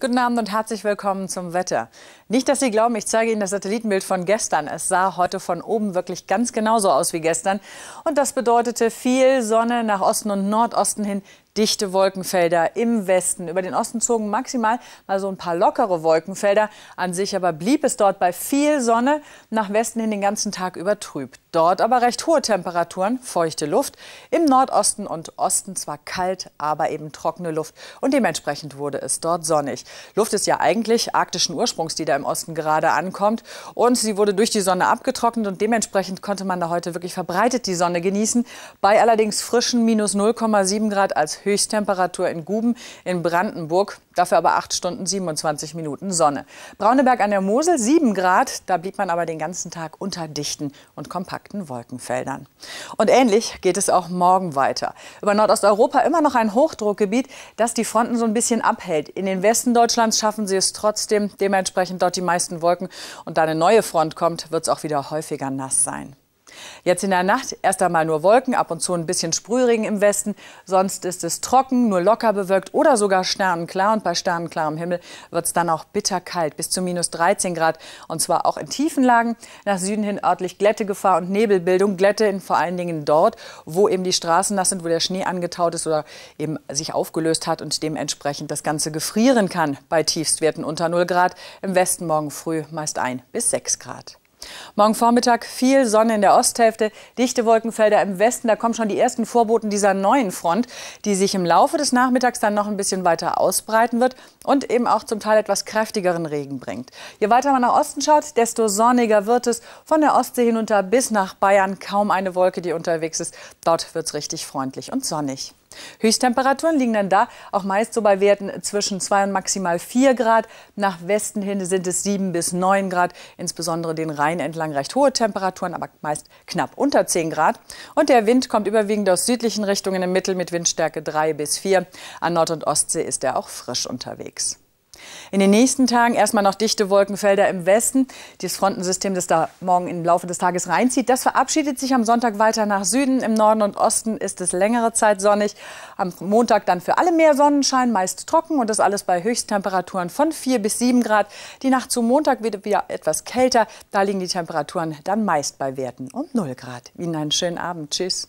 Guten Abend und herzlich willkommen zum Wetter. Nicht, dass Sie glauben, ich zeige Ihnen das Satellitenbild von gestern. Es sah heute von oben wirklich ganz genauso aus wie gestern. Und das bedeutete viel Sonne nach Osten und Nordosten hin, dichte Wolkenfelder im Westen. Über den Osten zogen maximal mal so ein paar lockere Wolkenfelder. An sich aber blieb es dort bei viel Sonne, nach Westen hin den ganzen Tag über trüb. Dort aber recht hohe Temperaturen, feuchte Luft. Im Nordosten und Osten zwar kalt, aber eben trockene Luft. Und dementsprechend wurde es dort sonnig. Luft ist ja eigentlich arktischen Ursprungs, die da im Osten gerade ankommt. Und sie wurde durch die Sonne abgetrocknet und dementsprechend konnte man da heute wirklich verbreitet die Sonne genießen. Bei allerdings frischen minus 0,7 Grad als Höhe Höchsttemperatur in Guben in Brandenburg, dafür aber 8 Stunden 27 Minuten Sonne. Brauneberg an der Mosel 7 Grad, da blieb man aber den ganzen Tag unter dichten und kompakten Wolkenfeldern. Und ähnlich geht es auch morgen weiter. Über Nordosteuropa immer noch ein Hochdruckgebiet, das die Fronten so ein bisschen abhält. In den Westen Deutschlands schaffen sie es trotzdem, dementsprechend dort die meisten Wolken. Und da eine neue Front kommt, wird es auch wieder häufiger nass sein. Jetzt in der Nacht erst einmal nur Wolken, ab und zu ein bisschen Sprühregen im Westen. Sonst ist es trocken, nur locker bewölkt oder sogar sternenklar. Und bei sternenklarem Himmel wird es dann auch bitterkalt, bis zu minus 13 Grad. Und zwar auch in tiefen Lagen. Nach Süden hin örtlich Glättegefahr und Nebelbildung. Glätte in, vor allen Dingen dort, wo eben die Straßen nass sind, wo der Schnee angetaut ist oder eben sich aufgelöst hat und dementsprechend das Ganze gefrieren kann. Bei Tiefstwerten unter 0 Grad. Im Westen morgen früh meist 1 bis 6 Grad. Morgen Vormittag viel Sonne in der Osthälfte, dichte Wolkenfelder im Westen. Da kommen schon die ersten Vorboten dieser neuen Front, die sich im Laufe des Nachmittags dann noch ein bisschen weiter ausbreiten wird und eben auch zum Teil etwas kräftigeren Regen bringt. Je weiter man nach Osten schaut, desto sonniger wird es. Von der Ostsee hinunter bis nach Bayern kaum eine Wolke, die unterwegs ist. Dort wird es richtig freundlich und sonnig. Höchsttemperaturen liegen dann da auch meist so bei Werten zwischen 2 und maximal 4 Grad. Nach Westen hin sind es 7 bis 9 Grad. Insbesondere den Rhein entlang recht hohe Temperaturen, aber meist knapp unter 10 Grad. Und der Wind kommt überwiegend aus südlichen Richtungen im Mittel mit Windstärke 3 bis 4. An Nord- und Ostsee ist er auch frisch unterwegs. In den nächsten Tagen erstmal noch dichte Wolkenfelder im Westen. Das Frontensystem, das da morgen im Laufe des Tages reinzieht, das verabschiedet sich am Sonntag weiter nach Süden. Im Norden und Osten ist es längere Zeit sonnig. Am Montag dann für alle mehr Sonnenschein, meist trocken und das alles bei Höchsttemperaturen von 4 bis 7 Grad. Die Nacht zum Montag wird wieder etwas kälter. Da liegen die Temperaturen dann meist bei Werten um 0 Grad. Ihnen einen schönen Abend. Tschüss.